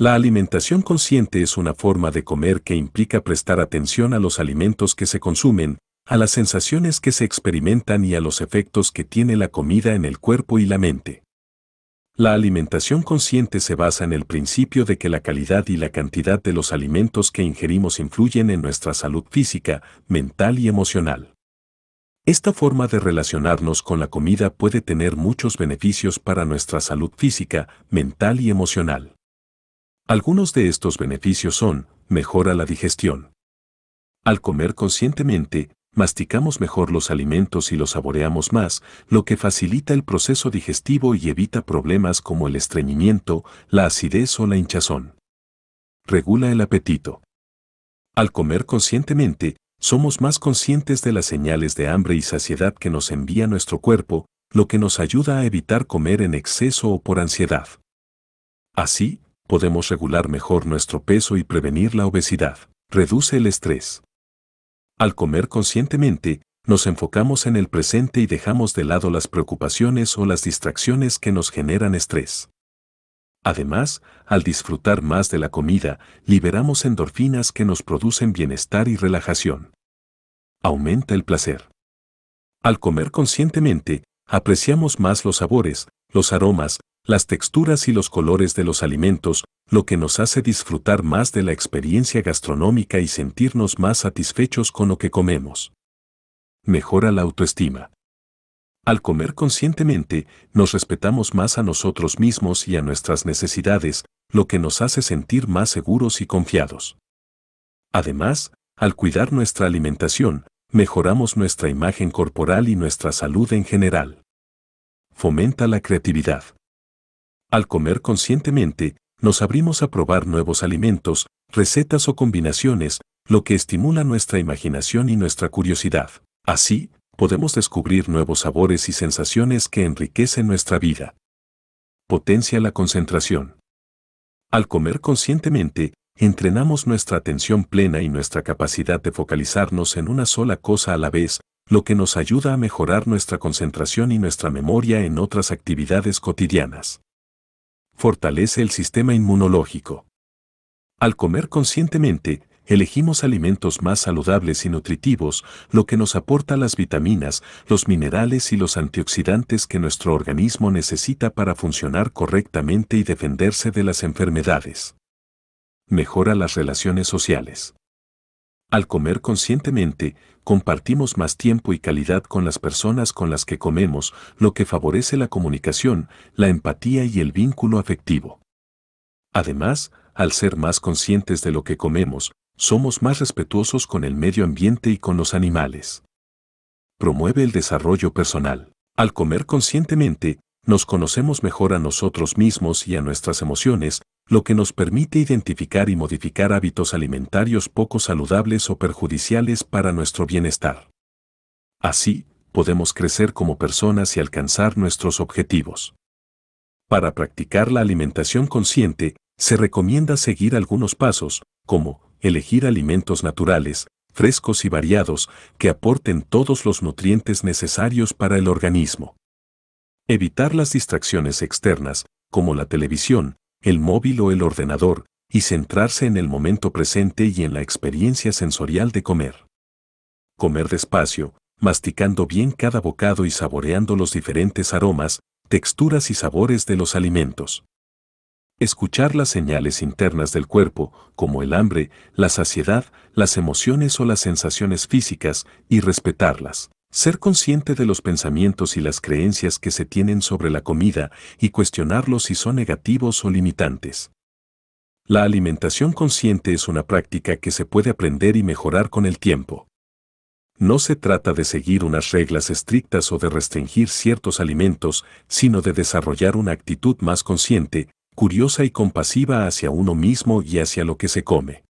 La alimentación consciente es una forma de comer que implica prestar atención a los alimentos que se consumen, a las sensaciones que se experimentan y a los efectos que tiene la comida en el cuerpo y la mente. La alimentación consciente se basa en el principio de que la calidad y la cantidad de los alimentos que ingerimos influyen en nuestra salud física, mental y emocional. Esta forma de relacionarnos con la comida puede tener muchos beneficios para nuestra salud física, mental y emocional. Algunos de estos beneficios son, mejora la digestión. Al comer conscientemente, masticamos mejor los alimentos y los saboreamos más, lo que facilita el proceso digestivo y evita problemas como el estreñimiento, la acidez o la hinchazón. Regula el apetito. Al comer conscientemente, somos más conscientes de las señales de hambre y saciedad que nos envía nuestro cuerpo, lo que nos ayuda a evitar comer en exceso o por ansiedad. Así, podemos regular mejor nuestro peso y prevenir la obesidad. Reduce el estrés. Al comer conscientemente, nos enfocamos en el presente y dejamos de lado las preocupaciones o las distracciones que nos generan estrés. Además, al disfrutar más de la comida, liberamos endorfinas que nos producen bienestar y relajación. Aumenta el placer. Al comer conscientemente, apreciamos más los sabores, los aromas, las texturas y los colores de los alimentos, lo que nos hace disfrutar más de la experiencia gastronómica y sentirnos más satisfechos con lo que comemos. Mejora la autoestima. Al comer conscientemente, nos respetamos más a nosotros mismos y a nuestras necesidades, lo que nos hace sentir más seguros y confiados. Además, al cuidar nuestra alimentación, mejoramos nuestra imagen corporal y nuestra salud en general. Fomenta la creatividad. Al comer conscientemente, nos abrimos a probar nuevos alimentos, recetas o combinaciones, lo que estimula nuestra imaginación y nuestra curiosidad. Así, podemos descubrir nuevos sabores y sensaciones que enriquecen nuestra vida. Potencia la concentración. Al comer conscientemente, entrenamos nuestra atención plena y nuestra capacidad de focalizarnos en una sola cosa a la vez, lo que nos ayuda a mejorar nuestra concentración y nuestra memoria en otras actividades cotidianas fortalece el sistema inmunológico. Al comer conscientemente, elegimos alimentos más saludables y nutritivos, lo que nos aporta las vitaminas, los minerales y los antioxidantes que nuestro organismo necesita para funcionar correctamente y defenderse de las enfermedades. Mejora las relaciones sociales. Al comer conscientemente, compartimos más tiempo y calidad con las personas con las que comemos, lo que favorece la comunicación, la empatía y el vínculo afectivo. Además, al ser más conscientes de lo que comemos, somos más respetuosos con el medio ambiente y con los animales. Promueve el desarrollo personal. Al comer conscientemente, nos conocemos mejor a nosotros mismos y a nuestras emociones, lo que nos permite identificar y modificar hábitos alimentarios poco saludables o perjudiciales para nuestro bienestar. Así, podemos crecer como personas y alcanzar nuestros objetivos. Para practicar la alimentación consciente, se recomienda seguir algunos pasos, como elegir alimentos naturales, frescos y variados, que aporten todos los nutrientes necesarios para el organismo. Evitar las distracciones externas, como la televisión, el móvil o el ordenador, y centrarse en el momento presente y en la experiencia sensorial de comer. Comer despacio, masticando bien cada bocado y saboreando los diferentes aromas, texturas y sabores de los alimentos. Escuchar las señales internas del cuerpo, como el hambre, la saciedad, las emociones o las sensaciones físicas, y respetarlas. Ser consciente de los pensamientos y las creencias que se tienen sobre la comida y cuestionarlos si son negativos o limitantes. La alimentación consciente es una práctica que se puede aprender y mejorar con el tiempo. No se trata de seguir unas reglas estrictas o de restringir ciertos alimentos, sino de desarrollar una actitud más consciente, curiosa y compasiva hacia uno mismo y hacia lo que se come.